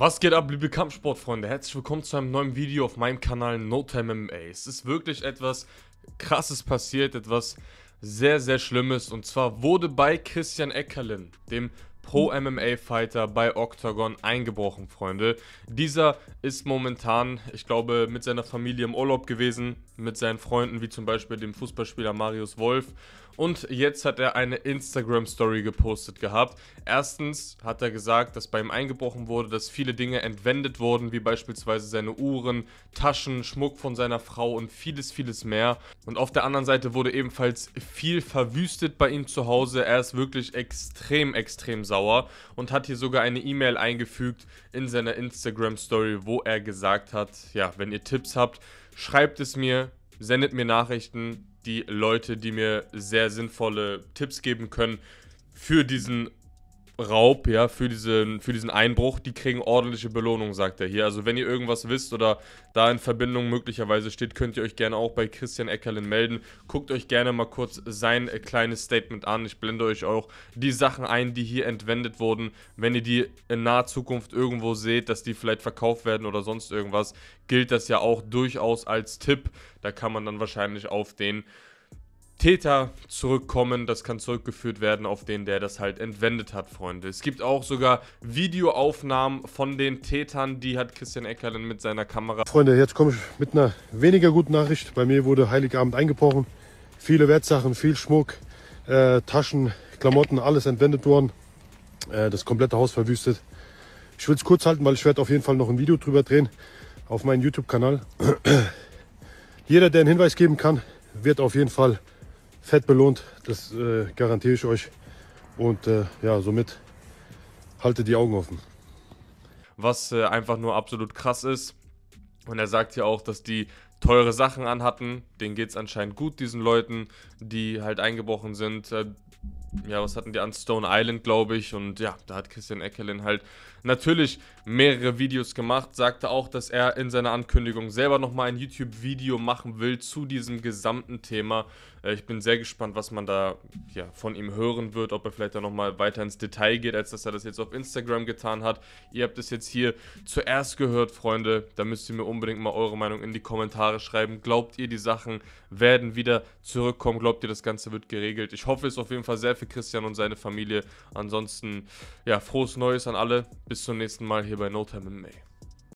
Was geht ab, liebe Kampfsportfreunde? Herzlich willkommen zu einem neuen Video auf meinem Kanal No Time MMA. Es ist wirklich etwas Krasses passiert, etwas sehr, sehr Schlimmes. Und zwar wurde bei Christian Eckerlin, dem Pro-MMA-Fighter bei Octagon eingebrochen, Freunde. Dieser ist momentan, ich glaube, mit seiner Familie im Urlaub gewesen, mit seinen Freunden, wie zum Beispiel dem Fußballspieler Marius Wolf. Und jetzt hat er eine Instagram-Story gepostet gehabt. Erstens hat er gesagt, dass bei ihm eingebrochen wurde, dass viele Dinge entwendet wurden, wie beispielsweise seine Uhren, Taschen, Schmuck von seiner Frau und vieles, vieles mehr. Und auf der anderen Seite wurde ebenfalls viel verwüstet bei ihm zu Hause. Er ist wirklich extrem, extrem sauer sauer und hat hier sogar eine E-Mail eingefügt in seiner Instagram-Story, wo er gesagt hat, ja, wenn ihr Tipps habt, schreibt es mir, sendet mir Nachrichten, die Leute, die mir sehr sinnvolle Tipps geben können für diesen Raub, ja, für diesen, für diesen Einbruch, die kriegen ordentliche Belohnung, sagt er hier. Also wenn ihr irgendwas wisst oder da in Verbindung möglicherweise steht, könnt ihr euch gerne auch bei Christian Eckerlin melden. Guckt euch gerne mal kurz sein äh, kleines Statement an. Ich blende euch auch die Sachen ein, die hier entwendet wurden. Wenn ihr die in naher Zukunft irgendwo seht, dass die vielleicht verkauft werden oder sonst irgendwas, gilt das ja auch durchaus als Tipp. Da kann man dann wahrscheinlich auf den Täter zurückkommen. Das kann zurückgeführt werden auf den, der das halt entwendet hat, Freunde. Es gibt auch sogar Videoaufnahmen von den Tätern, die hat Christian Eckerlin mit seiner Kamera. Freunde, jetzt komme ich mit einer weniger guten Nachricht. Bei mir wurde Heiligabend eingebrochen. Viele Wertsachen, viel Schmuck, äh, Taschen, Klamotten, alles entwendet worden. Äh, das komplette Haus verwüstet. Ich will es kurz halten, weil ich werde auf jeden Fall noch ein Video drüber drehen auf meinem YouTube-Kanal. Jeder, der einen Hinweis geben kann, wird auf jeden Fall fett belohnt, das äh, garantiere ich euch. Und äh, ja, somit haltet die Augen offen. Was äh, einfach nur absolut krass ist. Und er sagt ja auch, dass die teure Sachen anhatten. Denen geht es anscheinend gut, diesen Leuten, die halt eingebrochen sind. Äh, ja, was hatten die an Stone Island, glaube ich. Und ja, da hat Christian Eckerlin halt natürlich mehrere Videos gemacht, sagte auch, dass er in seiner Ankündigung selber nochmal ein YouTube-Video machen will zu diesem gesamten Thema. Äh, ich bin sehr gespannt, was man da ja, von ihm hören wird, ob er vielleicht da nochmal weiter ins Detail geht, als dass er das jetzt auf Instagram getan hat. Ihr habt es jetzt hier zuerst gehört, Freunde. Da müsst ihr mir unbedingt mal eure Meinung in die Kommentare schreiben. Glaubt ihr, die Sachen werden wieder zurückkommen? Glaubt ihr, das Ganze wird geregelt? Ich hoffe es auf jeden Fall sehr für Christian und seine Familie. Ansonsten, ja, frohes Neues an alle. Bis bis zum nächsten Mal hier bei No Time in May.